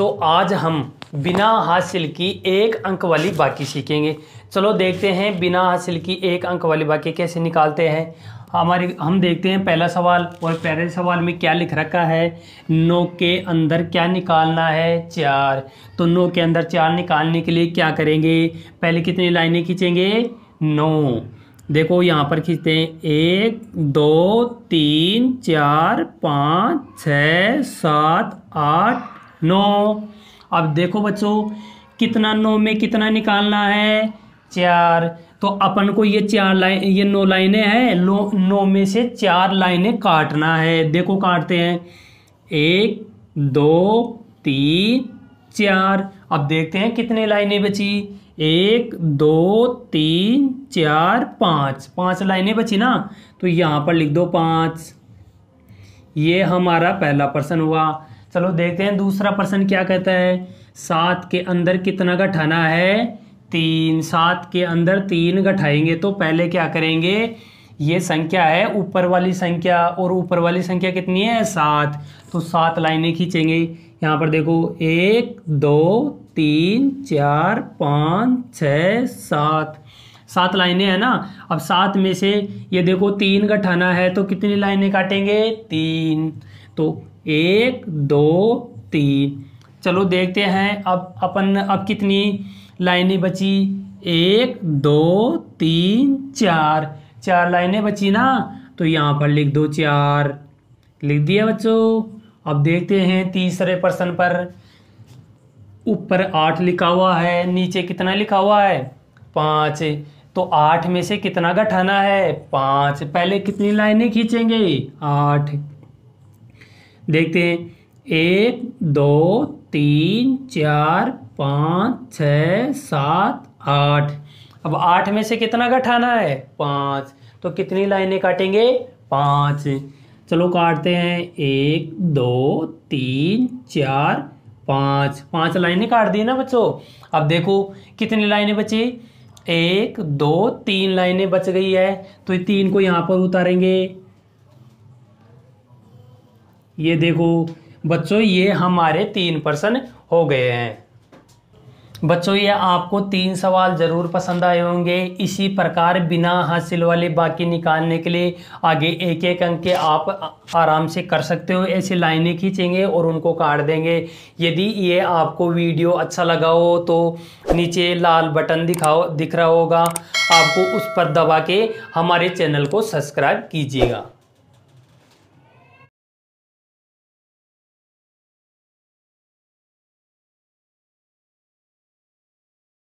तो आज हम बिना हासिल की एक अंक वाली बाकी सीखेंगे चलो देखते हैं बिना हासिल की एक अंक वाली बाकी कैसे निकालते हैं हमारे हम देखते हैं पहला सवाल और पहले सवाल में क्या लिख रखा है नौ के अंदर क्या निकालना है चार तो नौ के अंदर चार निकालने के लिए क्या करेंगे पहले कितनी लाइनें खींचेंगे नौ देखो यहाँ पर खींचते हैं एक दो तीन चार पाँच छ सात आठ नौ अब देखो बच्चों कितना नौ में कितना निकालना है चार तो अपन को ये चार लाइन ये नौ लाइनें हैं नौ में से चार लाइनें काटना है देखो काटते हैं एक दो तीन चार अब देखते हैं कितने लाइनें बची एक दो तीन चार पाँच पाँच लाइनें बची ना तो यहाँ पर लिख दो पाँच ये हमारा पहला प्रश्न हुआ चलो देखते हैं दूसरा प्रश्न क्या कहता है सात के अंदर कितना गठाना है तीन सात के अंदर तीन गठाएंगे तो पहले क्या करेंगे ये संख्या है ऊपर वाली संख्या और ऊपर वाली संख्या कितनी है सात तो सात लाइनें खींचेंगे यहाँ पर देखो एक दो तीन चार पाँच छ सात सात लाइनें हैं ना अब सात में से ये देखो तीन गठाना है तो कितनी लाइनें काटेंगे तीन तो एक दो तीन चलो देखते हैं अब अपन अब कितनी लाइनें बची एक दो तीन चार चार लाइनें बची ना तो यहाँ पर लिख दो चार लिख दिया बच्चों अब देखते हैं तीसरे पर्सन पर ऊपर आठ लिखा हुआ है नीचे कितना लिखा हुआ है पाँच तो आठ में से कितना घटाना है पांच पहले कितनी लाइनें खींचेंगे आठ देखते हैं एक दो तीन चार पाँच छ सात आठ अब आठ में से कितना घटाना है पाँच तो कितनी लाइनें काटेंगे पाँच चलो काटते हैं एक दो तीन चार पाँच पाँच लाइनें काट दी ना बच्चों अब देखो कितनी लाइनें बची एक दो तीन लाइनें बच गई है तो ये तीन को यहां पर उतारेंगे ये देखो बच्चों ये हमारे तीन पर्सन हो गए हैं बच्चों ये आपको तीन सवाल ज़रूर पसंद आए होंगे इसी प्रकार बिना हासिल वाले बाकी निकालने के लिए आगे एक एक अंक के आप आराम से कर सकते हो ऐसी लाइनें खींचेंगे और उनको काट देंगे यदि ये आपको वीडियो अच्छा लगा हो तो नीचे लाल बटन दिखाओ दिख रहा होगा आपको उस पर दबा के हमारे चैनल को सब्सक्राइब कीजिएगा